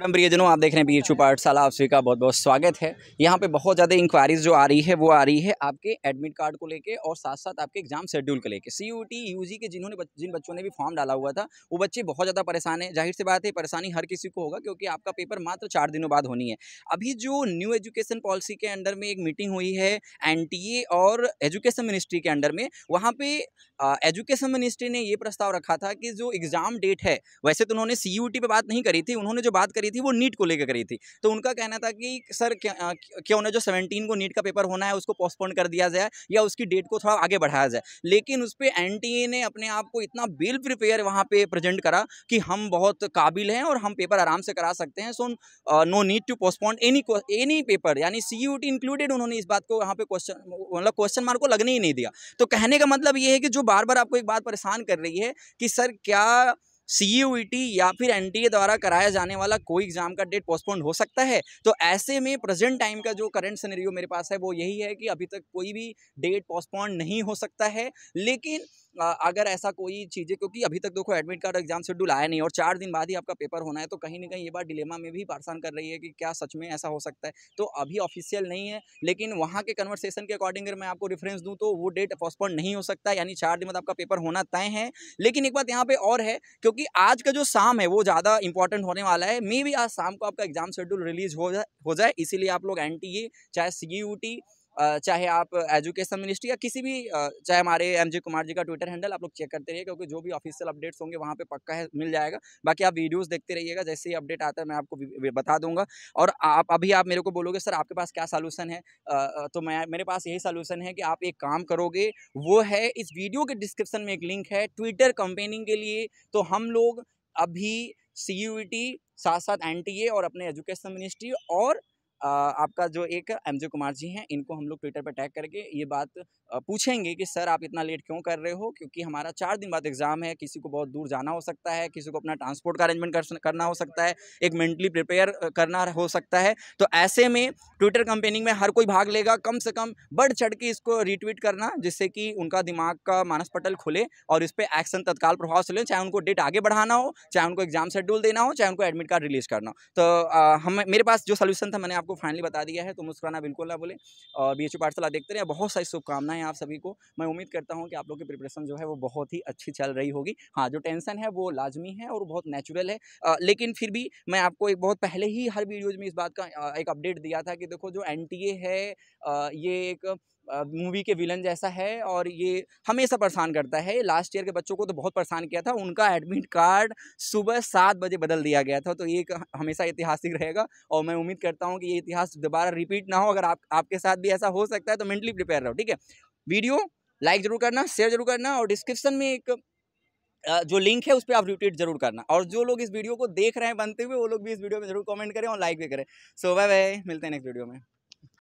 परम प्रियजनों आप देख रहे हैं बीरचू पाठशाला आप सभी का बहुत बहुत स्वागत है यहाँ पे बहुत ज़्यादा इंक्वायरीज जो आ रही है वो आ रही है आपके एडमिट कार्ड को लेके और साथ साथ आपके एग्जाम शेड्यूल को लेके सी यू टी के जिन्होंने जिन बच्चों ने भी फॉर्म डाला हुआ था वो बच्चे बहुत ज़्यादा परेशान है जाहिर सी बात है परेशानी हर किसी को होगा क्योंकि आपका पेपर मात्र चार दिनों बाद होनी है अभी जो न्यू एजुकेशन पॉलिसी के अंडर में एक मीटिंग हुई है एन और एजुकेशन मिनिस्ट्री के अंडर में वहाँ पर एजुकेशन मिनिस्ट्री ने ये प्रस्ताव रखा था कि जो एग्ज़ाम डेट है वैसे तो उन्होंने सी पे बात नहीं करी थी उन्होंने जो बात करी करी थी वो नीट को लेकर करी थी तो उनका कहना था कि सर क्यों ना जो सेवनटीन को नीट का पेपर होना है उसको पोस्टपोन कर दिया जाए या उसकी डेट को थोड़ा आगे बढ़ाया जाए लेकिन उस पर एन ने अपने आप को इतना बिल प्रिपेयर वहाँ पर प्रजेंट करा कि हम बहुत काबिल हैं और हम पेपर आराम से करा सकते हैं so no need to postpone any any paper यानी सी यू टी इंक्लूडेड उन्होंने इस बात को यहाँ पे क्वेश्चन मतलब क्वेश्चन मार्क को लगने ही नहीं दिया तो कहने का मतलब ये है कि जो बार बार आपको एक बात परेशान कर रही है कि सर क्या सी e या फिर एन द्वारा कराया जाने वाला कोई एग्ज़ाम का डेट पोस्टपोन हो सकता है तो ऐसे में प्रेजेंट टाइम का जो करंट सिनेरियो मेरे पास है वो यही है कि अभी तक कोई भी डेट पोस्टपोन नहीं हो सकता है लेकिन अगर ऐसा कोई चीज़ें क्योंकि अभी तक देखो एडमिट कार्ड एग्जाम शेड्यूल आया नहीं और चार दिन बाद ही आपका पेपर होना है तो कहीं ना कहीं ये बात डिलेमा में भी परेशान कर रही है कि क्या सच में ऐसा हो सकता है तो अभी ऑफिशियल नहीं है लेकिन वहाँ के कन्वर्सेशन के अकॉर्डिंग अगर मैं आपको रेफरेंस दूँ तो वो डेट पोस्टपोन नहीं हो सकता यानी चार दिन बाद आपका पेपर होना तय है लेकिन एक बात यहाँ पर और है क्योंकि आज का जो शाम है वो ज़्यादा इंपॉर्टेंट होने वाला है मे भी आज शाम को आपका एग्जाम शेड्यूल रिलीज हो जाए हो जाए इसीलिए आप लोग एन चाहे सी चाहे आप एजुकेशन मिनिस्ट्री या किसी भी चाहे हमारे एम कुमार जी का ट्विटर हैंडल आप लोग चेक करते रहिए क्योंकि जो भी ऑफिशियल अपडेट्स होंगे वहाँ पर पक्का है मिल जाएगा बाकी आप वीडियोज़ देखते रहिएगा जैसे ही अपडेट आता है मैं आपको बता दूंगा और आप अभी आप मेरे को बोलोगे सर आपके पास क्या सोलूसन है तो मैं मेरे पास यही सोलूशन है कि आप एक काम करोगे वो है इस वीडियो के डिस्क्रिप्शन में एक लिंक है ट्विटर कंपेनिंग के लिए तो हम लोग अभी सी साथ साथ एन और अपने एजुकेशन मिनिस्ट्री और आपका जो एक एम जे कुमार जी हैं इनको हम लोग ट्विटर पर टैग करके ये बात पूछेंगे कि सर आप इतना लेट क्यों कर रहे हो क्योंकि हमारा चार दिन बाद एग्ज़ाम है किसी को बहुत दूर जाना हो सकता है किसी को अपना ट्रांसपोर्ट का अरेंजमेंट करना हो सकता है एक मेंटली प्रिपेयर करना हो सकता है तो ऐसे में ट्विटर कंपेनिंग में हर कोई भाग लेगा कम से कम बढ़ चढ़ के इसको रिट्वीट करना जिससे कि उनका दिमाग का मानस पटल खुले और इस पर एक्शन तत्काल प्रभाव से लें चाहे उनको डेट आगे बढ़ाना हो चाहे उनको एग्ज़ाम शेड्यूल देना हो चाहे उनको एडमिट कार्ड रिलीज़ करना हो तो हम मेरे पास जो सोल्यूशन था मैंने आपको आपको फाइनली बता दिया है तो मुस्कुराना बिल्कुल ना बोले और बी एच पाठशाला देखते रहे बहुत सारी शुभकामनाएं आप सभी को मैं उम्मीद करता हूँ कि आप लोग की प्रिपरेशन जो है वो बहुत ही अच्छी चल रही होगी हाँ जो टेंशन है वो लाजमी है और बहुत नेचुरल है आ, लेकिन फिर भी मैं आपको एक बहुत पहले ही हर वीडियोज में इस बात का एक अपडेट दिया था कि देखो जो एन है ये एक मूवी के विलन जैसा है और ये हमेशा परेशान करता है लास्ट ईयर के बच्चों को तो बहुत परेशान किया था उनका एडमिट कार्ड सुबह सात बजे बदल दिया गया था तो ये हमेशा ऐतिहासिक रहेगा और मैं उम्मीद करता हूँ कि ये इतिहास दोबारा रिपीट ना हो अगर आप आपके साथ भी ऐसा हो सकता है तो मेंटली प्रिपेयर रहो ठीक है वीडियो लाइक ज़रूर करना शेयर जरूर करना और डिस्क्रिप्शन में एक जो लिंक है उस पर आप रिपीट जरूर करना और जो लोग इस वीडियो को देख रहे हैं बनते हुए वो लोग भी इस वीडियो में जरूर कमेंट करें और लाइक भी करें सो बाय वह मिलते हैं नेक्स्ट वीडियो में